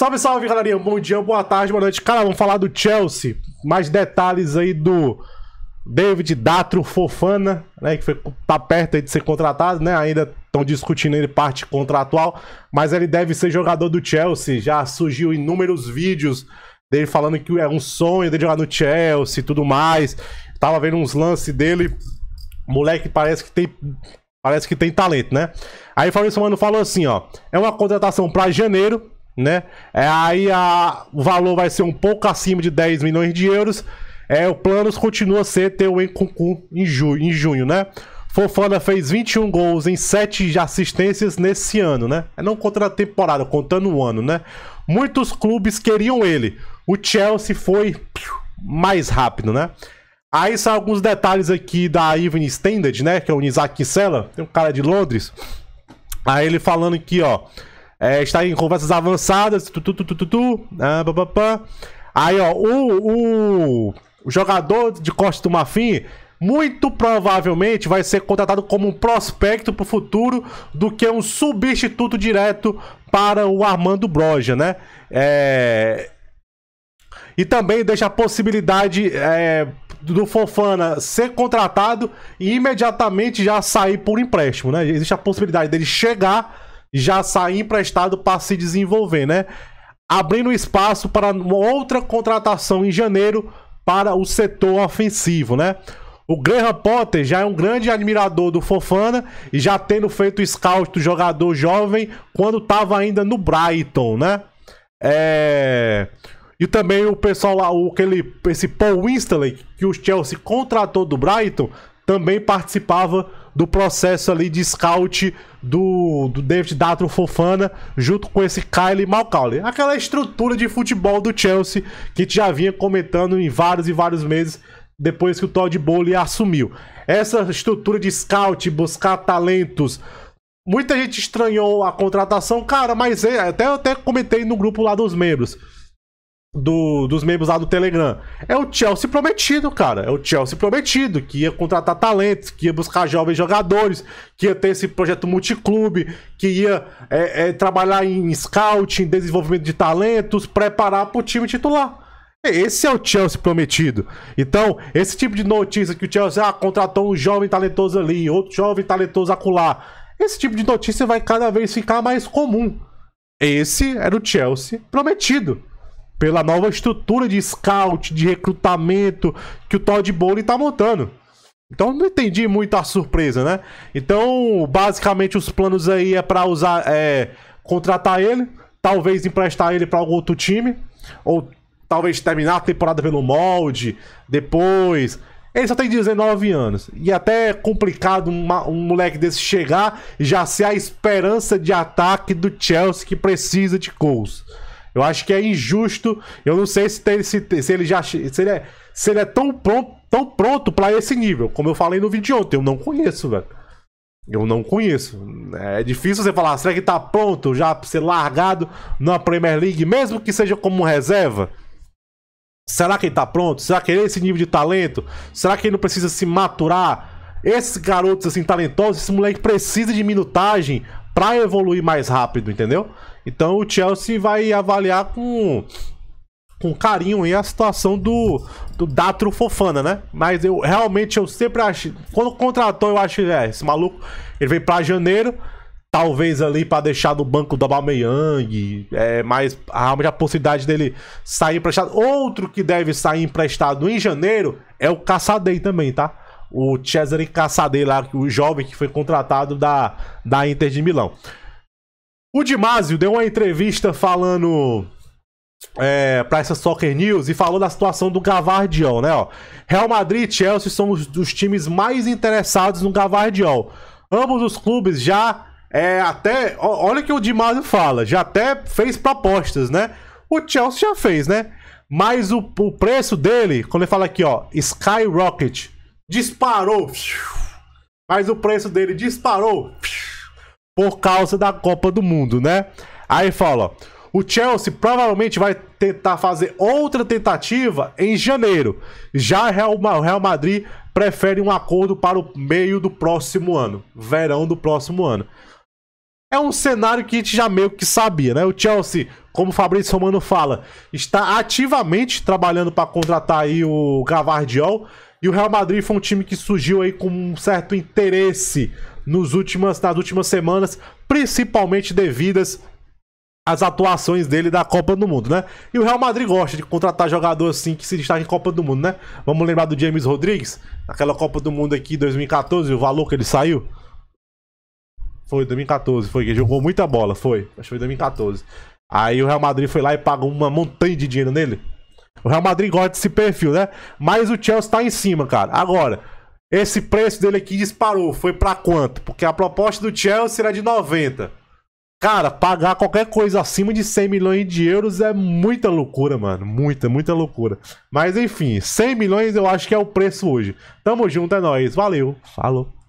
Salve, salve, galerinha. Bom dia, boa tarde, boa noite. Cara, vamos falar do Chelsea. Mais detalhes aí do David Datro Fofana, né? Que foi, tá perto aí de ser contratado, né? Ainda estão discutindo ele parte contratual, mas ele deve ser jogador do Chelsea. Já surgiu inúmeros vídeos dele falando que é um sonho dele jogar no Chelsea e tudo mais. Tava vendo uns lances dele. Moleque parece que tem parece que tem talento, né? Aí Fabrício Mano falou assim, ó: "É uma contratação para janeiro, né? É, aí a, o valor vai ser um pouco acima de 10 milhões de euros. É, o plano continua a ser ter o Encucu em, ju, em junho, né? Fofana fez 21 gols em 7 assistências nesse ano, né? É, não contando a temporada, contando o ano, né? Muitos clubes queriam ele. O Chelsea foi mais rápido, né? Aí são alguns detalhes aqui da Even Standard, né? Que é o Nizak Sella tem um cara de Londres. Aí ele falando aqui, ó é, está em conversas avançadas, tu, tu, tu, tu, tu, tu, ah, pá, pá, pá. Aí, ó, o, o, o jogador de Costa do Marfim muito provavelmente vai ser contratado como um prospecto para o futuro do que um substituto direto para o Armando Broja, né? É... E também deixa a possibilidade é, do Fofana ser contratado e imediatamente já sair por empréstimo, né? Existe a possibilidade dele chegar já sair emprestado para se desenvolver, né? Abrindo espaço para outra contratação em janeiro para o setor ofensivo, né? O Graham Potter já é um grande admirador do Fofana e já tendo feito scout do jogador jovem quando estava ainda no Brighton, né? É... E também o pessoal lá, o, aquele, esse Paul Winstley que o Chelsea contratou do Brighton, também participava do processo ali de scout do, do David Datro Fofana junto com esse Kyle Malcaule. Aquela estrutura de futebol do Chelsea que já vinha comentando em vários e vários meses depois que o Todd Bowley assumiu. Essa estrutura de scout, buscar talentos. Muita gente estranhou a contratação, cara, mas é, até até comentei no grupo lá dos membros do, dos membros lá do Telegram. É o Chelsea prometido, cara. É o Chelsea prometido, que ia contratar talentos, que ia buscar jovens jogadores, que ia ter esse projeto multiclube, que ia é, é, trabalhar em scouting, desenvolvimento de talentos, preparar para o time titular. Esse é o Chelsea prometido. Então, esse tipo de notícia que o Chelsea ah, contratou um jovem talentoso ali, outro jovem talentoso acolá. Esse tipo de notícia vai cada vez ficar mais comum. Esse era o Chelsea prometido pela nova estrutura de scout, de recrutamento que o Todd Bowling está montando. Então não entendi muito a surpresa, né? Então, basicamente, os planos aí é para usar, é, contratar ele, talvez emprestar ele para algum outro time, ou talvez terminar a temporada pelo molde, depois. Ele só tem 19 anos. E é até é complicado uma, um moleque desse chegar já ser a esperança de ataque do Chelsea que precisa de gols. Eu acho que é injusto. Eu não sei se, tem, se, se ele já. Se ele é, se ele é tão pronto, tão pronto para esse nível. Como eu falei no vídeo ontem, eu não conheço, velho. Eu não conheço. É difícil você falar, será que tá pronto já pra ser largado na Premier League, mesmo que seja como reserva? Será que ele tá pronto? Será que ele é esse nível de talento? Será que ele não precisa se maturar? Esses garotos assim talentosos, esse moleque precisa de minutagem para evoluir mais rápido, entendeu? Então o Chelsea vai avaliar com com carinho aí a situação do, do Datro Fofana, né? Mas eu realmente eu sempre acho Quando contratou, eu acho é, esse maluco. Ele veio pra janeiro, talvez ali para deixar no banco do Aubameyang, é, mas há a possibilidade dele sair emprestado. Outro que deve sair emprestado em janeiro é o Caçadei também, tá? O Cesare Caçadei lá, o jovem que foi contratado da, da Inter de Milão. O Dimásio deu uma entrevista falando é, para essa Soccer News e falou da situação do Gavardiol, né? Ó. Real Madrid e Chelsea são os, os times mais interessados no Gavardiol. Ambos os clubes já é, até olha que o Dimásio fala, já até fez propostas, né? O Chelsea já fez, né? Mas o, o preço dele, quando ele fala aqui, ó, skyrocket, disparou. Mas o preço dele disparou por causa da Copa do Mundo, né? Aí fala: o Chelsea provavelmente vai tentar fazer outra tentativa em janeiro. Já o Real Madrid prefere um acordo para o meio do próximo ano, verão do próximo ano. É um cenário que a gente já meio que sabia, né? O Chelsea, como o Fabrício Romano fala, está ativamente trabalhando para contratar aí o Gavardiol, e o Real Madrid foi um time que surgiu aí com um certo interesse nos últimas, nas últimas semanas, principalmente devidas às atuações dele da Copa do Mundo, né? E o Real Madrid gosta de contratar jogador assim que se destaca em Copa do Mundo, né? Vamos lembrar do James Rodrigues, naquela Copa do Mundo aqui 2014, o valor que ele saiu. Foi 2014, foi que jogou muita bola, foi. Acho que foi 2014. Aí o Real Madrid foi lá e pagou uma montanha de dinheiro nele. O Real Madrid gosta desse perfil, né? Mas o Chelsea tá em cima, cara. Agora, esse preço dele aqui disparou. Foi para quanto? Porque a proposta do Chelsea era de 90. Cara, pagar qualquer coisa acima de 100 milhões de euros é muita loucura, mano. Muita, muita loucura. Mas enfim, 100 milhões eu acho que é o preço hoje. Tamo junto, é nóis. Valeu. Falou.